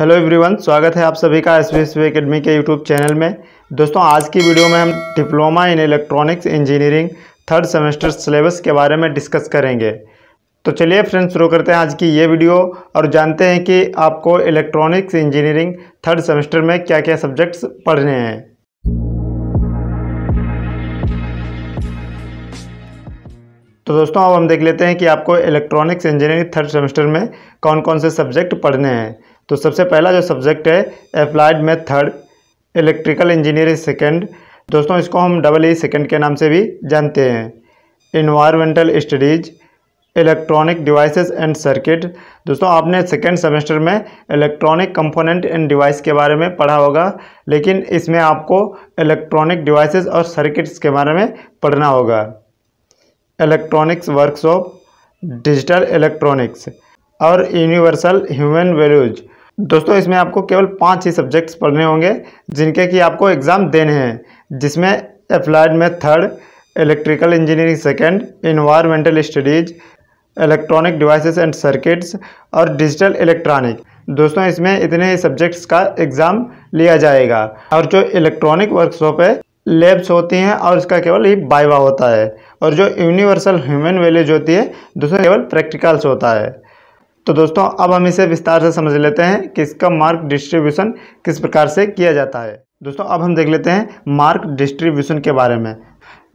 hello everyone स्वागत है आप सभी का एस वी एस एकेडमी के यूट्यूब चैनल में दोस्तों आज की वीडियो में हम diploma in electronics engineering third semester syllabus के बारे में डिस्कस करेंगे तो चलिए फ्रेंड्स शुरू करते हैं आज की ये वीडियो और जानते हैं कि आपको इलेक्ट्रॉनिक्स इंजीनियरिंग थर्ड सेमेस्टर में क्या क्या सब्जेक्ट्स पढ़ने हैं तो दोस्तों अब हम देख लेते हैं कि आपको इलेक्ट्रॉनिक्स इंजीनियरिंग थर्ड सेमेस्टर में कौन कौन से सब्जेक्ट पढ़ने हैं तो सबसे पहला जो सब्जेक्ट है applied math third electrical engineering second दोस्तों इसको हम डबल ई सेकेंड के नाम से भी जानते हैं environmental studies electronic devices and circuit दोस्तों आपने सेकेंड सेमेस्टर में इलेक्ट्रॉनिक कंपोनेंट एंड डिवाइस के बारे में पढ़ा होगा लेकिन इसमें आपको इलेक्ट्रॉनिक डिवाइसेस और सर्किट्स के बारे में पढ़ना होगा इलेक्ट्रॉनिक्स वर्कशॉप डिजिटल इलेक्ट्रॉनिक्स और यूनिवर्सल ह्यूमन वैल्यूज दोस्तों इसमें आपको केवल पाँच ही सब्जेक्ट्स पढ़ने होंगे जिनके कि आपको एग्ज़ाम देने हैं जिसमें अप्लाइड में third electrical engineering second environmental studies electronic devices and circuits और डिजिटल इलेक्ट्रॉनिक दोस्तों इसमें इतने ही सब्जेक्ट्स का एग्ज़ाम लिया जाएगा और जो इलेक्ट्रॉनिक वर्कशॉप है लैब्स होती हैं और इसका केवल ही बाइवा होता है और जो यूनिवर्सल ह्यूमन वैल्यूज होती है दोस्तों केवल प्रैक्टिकल्स होता है तो दोस्तों अब हम इसे विस्तार से समझ लेते हैं कि इसका मार्क डिस्ट्रीब्यूशन किस प्रकार से किया जाता है दोस्तों अब हम देख लेते हैं मार्क डिस्ट्रीब्यूशन के बारे में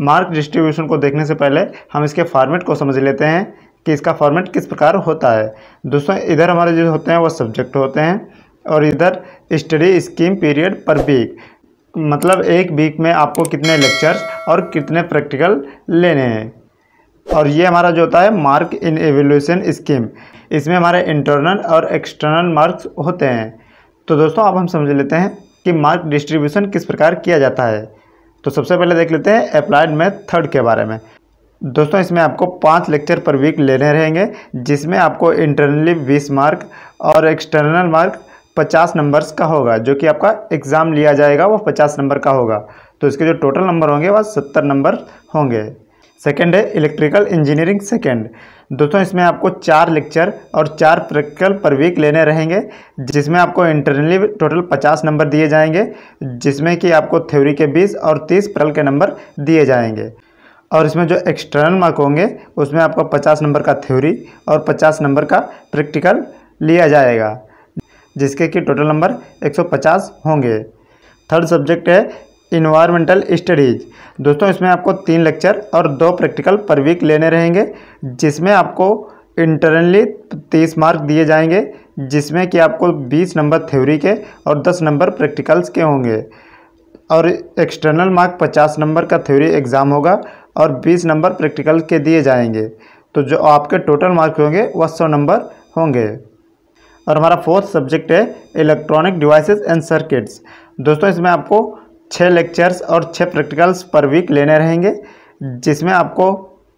मार्क डिस्ट्रीब्यूशन को देखने से पहले हम इसके फॉर्मेट को समझ लेते हैं कि इसका फॉर्मेट किस प्रकार होता है दोस्तों इधर हमारे जो होते हैं वो सब्जेक्ट होते हैं और इधर study scheme period per week मतलब एक वीक में आपको कितने लेक्चर्स और कितने प्रैक्टिकल लेने हैं और ये हमारा जो होता है मार्क इन एवोल्यूशन स्कीम इसमें हमारे इंटरनल और एक्सटर्नल मार्क्स होते हैं तो दोस्तों अब हम समझ लेते हैं कि मार्क डिस्ट्रीब्यूशन किस प्रकार किया जाता है तो सबसे पहले देख लेते हैं अप्लाइड मैथ थर्ड के बारे में दोस्तों इसमें आपको पाँच लेक्चर पर वीक लेने रहेंगे जिसमें आपको इंटरनली बीस मार्क और एक्सटर्नल मार्क पचास नंबर्स का होगा जो कि आपका एग्ज़ाम लिया जाएगा वो पचास नंबर का होगा तो इसके जो टोटल नंबर होंगे वह सत्तर नंबर होंगे सेकेंड है इलेक्ट्रिकल इंजीनियरिंग सेकेंड दोस्तों इसमें आपको चार लेक्चर और चार प्रैक्टिकल पर वीक लेने रहेंगे जिसमें आपको इंटरनली टोटल पचास नंबर दिए जाएंगे जिसमें कि आपको थ्योरी के बीस और तीस प्रल के नंबर दिए जाएंगे और इसमें जो एक्सटर्नल मार्क होंगे उसमें आपको पचास नंबर का थ्योरी और पचास नंबर का प्रैक्टिकल लिया जाएगा जिसके कि टोटल नंबर एक होंगे थर्ड सब्जेक्ट है इन्वायरमेंटल स्टडीज़ दोस्तों इसमें आपको तीन लेक्चर और दो प्रैक्टिकल पर वीक लेने रहेंगे जिसमें आपको इंटरनली तीस मार्क दिए जाएंगे जिसमें कि आपको बीस नंबर थ्योरी के और दस नंबर प्रैक्टिकल्स के होंगे और एक्सटर्नल मार्क पचास नंबर का थ्योरी एग्ज़ाम होगा और बीस नंबर प्रैक्टिकल के दिए जाएंगे तो जो आपके टोटल मार्क होंगे वह सौ नंबर होंगे और हमारा फोर्थ सब्जेक्ट है इलेक्ट्रॉनिक डिवाइसेस एंड सर्किट्स दोस्तों इसमें आपको छः लेक्चर्स और छः प्रैक्टिकल्स पर वीक लेने रहेंगे जिसमें आपको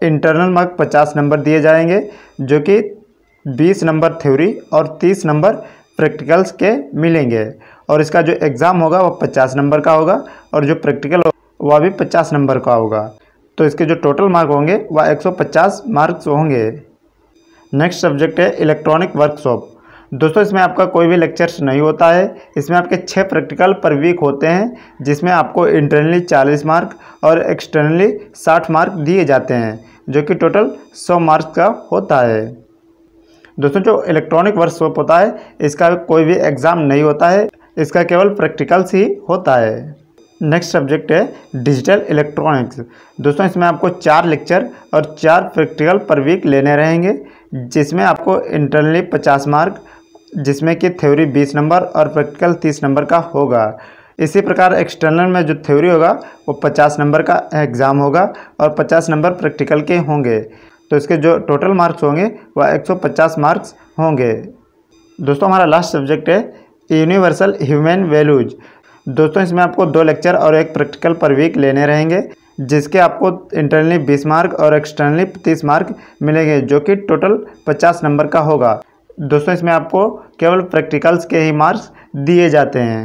इंटरनल मार्क पचास नंबर दिए जाएंगे जो कि बीस नंबर थ्योरी और तीस नंबर प्रैक्टिकल्स के मिलेंगे और इसका जो एग्ज़ाम होगा वह पचास नंबर का होगा और जो प्रैक्टिकल वह भी पचास नंबर का होगा तो इसके जो टोटल मार्क होंगे वह एक मार्क्स होंगे नेक्स्ट सब्जेक्ट है इलेक्ट्रॉनिक वर्कशॉप दोस्तों इसमें आपका कोई भी लेक्चर्स नहीं होता है इसमें आपके छः प्रैक्टिकल पर वीक होते हैं जिसमें आपको इंटरनली चालीस मार्क और एक्सटर्नली साठ मार्क दिए जाते हैं जो कि टोटल सौ मार्क्स का होता है दोस्तों जो इलेक्ट्रॉनिक वर्कशॉप होता है इसका कोई भी एग्ज़ाम नहीं होता है इसका केवल प्रैक्टिकल्स ही होता है नेक्स्ट सब्जेक्ट है डिजिटल इलेक्ट्रॉनिक्स दोस्तों इसमें आपको चार लेक्चर और चार प्रैक्टिकल पर वीक लेने रहेंगे जिसमें आपको इंटरनली पचास मार्क जिसमें कि थ्योरी बीस नंबर और प्रैक्टिकल तीस नंबर का होगा इसी प्रकार एक्सटर्नल में जो थ्योरी होगा वो पचास नंबर का एग्ज़ाम होगा और पचास नंबर प्रैक्टिकल के होंगे तो इसके जो टोटल मार्क्स होंगे वह एक सौ पचास मार्क्स होंगे दोस्तों हमारा लास्ट सब्जेक्ट है यूनिवर्सल ह्यूमन वैल्यूज दोस्तों इसमें आपको दो लेक्चर और एक प्रैक्टिकल पर वीक लेने रहेंगे जिसके आपको इंटरनली बीस मार्क और एक्सटर्नली तीस मार्क मिलेंगे जो कि टोटल पचास नंबर का होगा दोस्तों इसमें आपको केवल प्रैक्टिकल्स के ही मार्क्स दिए जाते हैं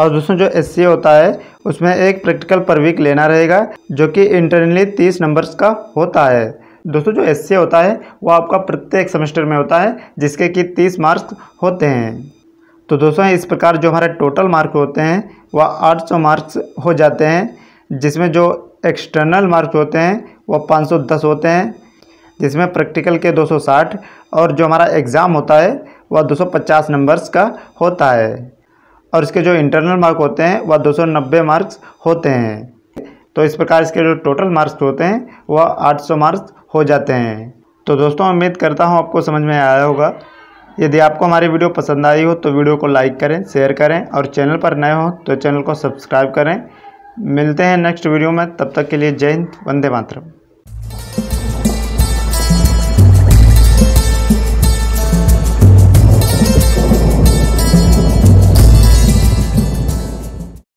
और दोस्तों जो एस होता है उसमें एक प्रैक्टिकल पर वीक लेना रहेगा जो कि इंटरनली तीस नंबर्स का होता है दोस्तों जो एस होता है वो आपका प्रत्येक सेमेस्टर में होता है जिसके कि तीस मार्क्स होते हैं तो दोस्तों इस प्रकार जो हमारे टोटल मार्क होते हैं वह सौ मार्क्स हो जाते हैं जिसमें जो एक्सटर्नल मार्क्स होते हैं वह दस होते हैं जिसमें प्रैक्टिकल के 260 और जो हमारा एग्ज़ाम होता है वह 250 नंबर्स का होता है और इसके जो इंटरनल मार्क होते हैं वह 290 मार्क्स होते हैं तो इस प्रकार इसके जो टोटल मार्क्स होते हैं वह 800 मार्क्स हो जाते हैं तो दोस्तों उम्मीद करता हूँ आपको समझ में आया होगा यदि आपको हमारी वीडियो पसंद आई हो तो वीडियो को लाइक करें शेयर करें और चैनल पर नए हों तो चैनल को सब्सक्राइब करें मिलते हैं नेक्स्ट वीडियो में तब तक के लिए जय हिंद वंदे मातरम